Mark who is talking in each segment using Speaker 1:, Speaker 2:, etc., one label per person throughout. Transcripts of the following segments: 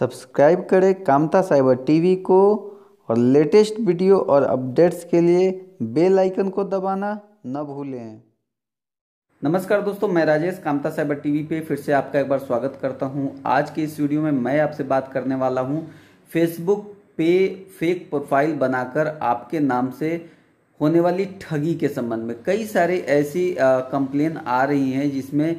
Speaker 1: subscribe करें Kamta cyber TV को और लेटेस्ट वीडियो और अपडेट्स के लिए बेल आइकन को दबाना न भूलें नमस्कार दोस्तों मैं राजेश कामता साइबर टीवी पे फिर से आपका एक बार स्वागत करता हूं आज के इस वीडियो में मैं आपसे बात करने वाला हूं फेसबुक पे फेक प्रोफाइल बनाकर आपके नाम से होने वाली ठगी के संबंध में कई सारे ऐसी कंप्लेन आ रही हैं जिसमें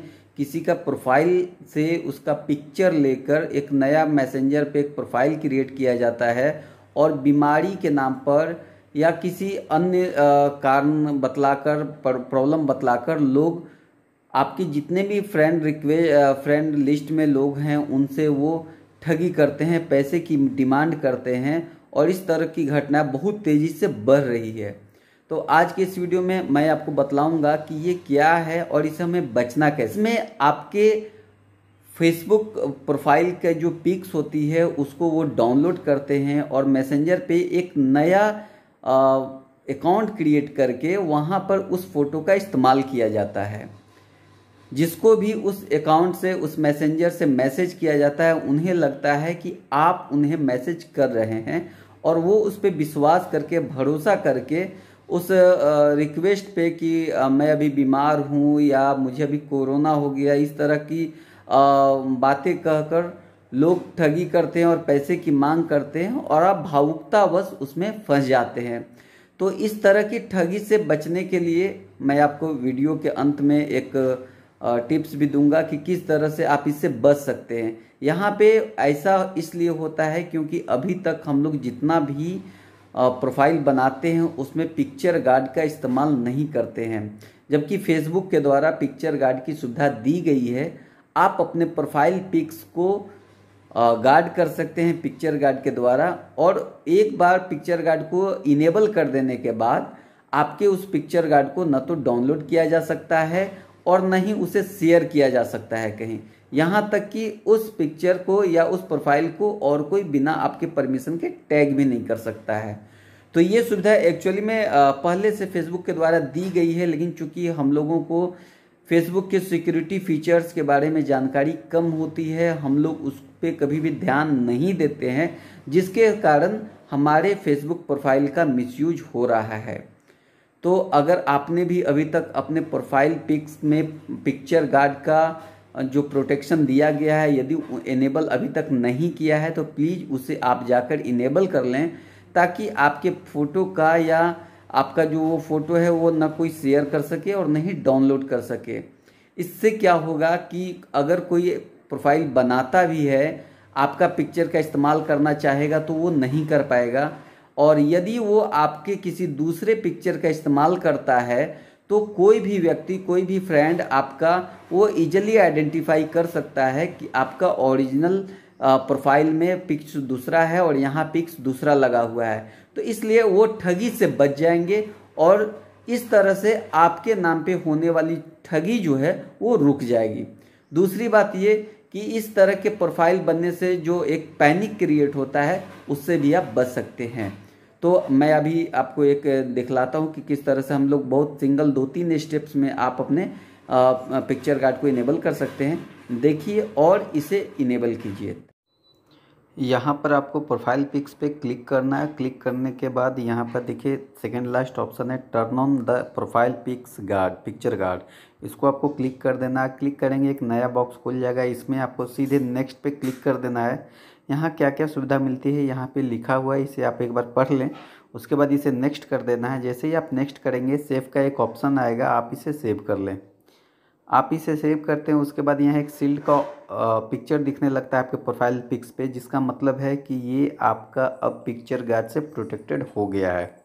Speaker 1: किसी का प्रोफाइल से उसका पिक्चर लेकर एक नया मैसेंजर पे एक प्रोफाइल क्रिएट किया जाता है और बीमारी के नाम पर या किसी अन्य कारण बतलाकर प्रॉब्लम बतलाकर लोग आपकी जितने भी फ्रेंड रिक्वे फ्रेंड लिस्ट में लोग हैं उनसे वो ठगी करते हैं पैसे की डिमांड करते हैं और इस तरह की घटना बहुत तेज़ी से बढ़ रही है तो आज के इस वीडियो में मैं आपको बतलाऊंगा कि ये क्या है और इसे हमें बचना कैसे इसमें आपके फेसबुक प्रोफाइल के जो पिक्स होती है उसको वो डाउनलोड करते हैं और मैसेंजर पे एक नया अकाउंट क्रिएट करके वहाँ पर उस फ़ोटो का इस्तेमाल किया जाता है जिसको भी उस अकाउंट से उस मैसेंजर से मैसेज किया जाता है उन्हें लगता है कि आप उन्हें मैसेज कर रहे हैं और वो उस पर विश्वास करके भरोसा करके उस रिक्वेस्ट पे कि मैं अभी बीमार हूँ या मुझे अभी कोरोना हो गया इस तरह की बातें कहकर लोग ठगी करते हैं और पैसे की मांग करते हैं और आप भावुकतावश उसमें फंस जाते हैं तो इस तरह की ठगी से बचने के लिए मैं आपको वीडियो के अंत में एक टिप्स भी दूंगा कि किस तरह से आप इससे बच सकते हैं यहाँ पे ऐसा इसलिए होता है क्योंकि अभी तक हम लोग जितना भी प्रोफाइल बनाते हैं उसमें पिक्चर गार्ड का इस्तेमाल नहीं करते हैं जबकि फेसबुक के द्वारा पिक्चर गार्ड की सुविधा दी गई है आप अपने प्रोफाइल पिक्स को गार्ड कर सकते हैं पिक्चर गार्ड के द्वारा और एक बार पिक्चर गार्ड को इनेबल कर देने के बाद आपके उस पिक्चर गार्ड को न तो डाउनलोड किया जा सकता है और न ही उसे शेयर किया जा सकता है कहीं यहाँ तक कि उस पिक्चर को या उस प्रोफाइल को और कोई बिना आपके परमिशन के टैग भी नहीं कर सकता है तो ये सुविधा एक्चुअली में पहले से फेसबुक के द्वारा दी गई है लेकिन चूंकि हम लोगों को फेसबुक के सिक्योरिटी फीचर्स के बारे में जानकारी कम होती है हम लोग उस पर कभी भी ध्यान नहीं देते हैं जिसके कारण हमारे फेसबुक प्रोफाइल का मिसयूज हो रहा है तो अगर आपने भी अभी तक अपने प्रोफाइल पिक्स में पिक्चर गार्ड का जो प्रोटेक्शन दिया गया है यदि इनेबल अभी तक नहीं किया है तो प्लीज़ उसे आप जाकर इनेबल कर लें ताकि आपके फ़ोटो का या आपका जो वो फ़ोटो है वो ना कोई शेयर कर सके और ना ही डाउनलोड कर सके इससे क्या होगा कि अगर कोई प्रोफाइल बनाता भी है आपका पिक्चर का इस्तेमाल करना चाहेगा तो वो नहीं कर पाएगा और यदि वो आपके किसी दूसरे पिक्चर का इस्तेमाल करता है तो कोई भी व्यक्ति कोई भी फ्रेंड आपका वो इजिली आइडेंटिफाई कर सकता है कि आपका ओरिजिनल प्रोफाइल में पिक्स दूसरा है और यहाँ पिक्स दूसरा लगा हुआ है तो इसलिए वो ठगी से बच जाएंगे और इस तरह से आपके नाम पे होने वाली ठगी जो है वो रुक जाएगी दूसरी बात ये कि इस तरह के प्रोफाइल बनने से जो एक पैनिक क्रिएट होता है उससे भी आप बच सकते हैं तो मैं अभी आपको एक दिखलाता हूँ कि किस तरह से हम लोग बहुत सिंगल दो तीन स्टेप्स में आप अपने पिक्चर कार्ड को इनेबल कर सकते हैं देखिए और इसे इनेबल कीजिए यहाँ पर आपको प्रोफाइल पिक्स पे क्लिक करना है क्लिक करने के बाद यहाँ पर देखिए सेकेंड लास्ट ऑप्शन है turn on the profile pics guard picture guard इसको आपको क्लिक कर देना है क्लिक करेंगे एक नया बॉक्स खुल जाएगा इसमें आपको सीधे नेक्स्ट पे क्लिक कर देना है यहाँ क्या क्या सुविधा मिलती है यहाँ पर लिखा हुआ है इसे आप एक बार पढ़ लें उसके बाद इसे नेक्स्ट कर देना है जैसे ही आप नेक्स्ट करेंगे सेव का एक ऑप्शन आएगा आप इसे सेव कर लें आप इसे सेव करते हैं उसके बाद यहाँ एक सील्ड का पिक्चर दिखने लगता है आपके प्रोफाइल पिक्स पे जिसका मतलब है कि ये आपका अब पिक्चर गार्ड से प्रोटेक्टेड हो गया है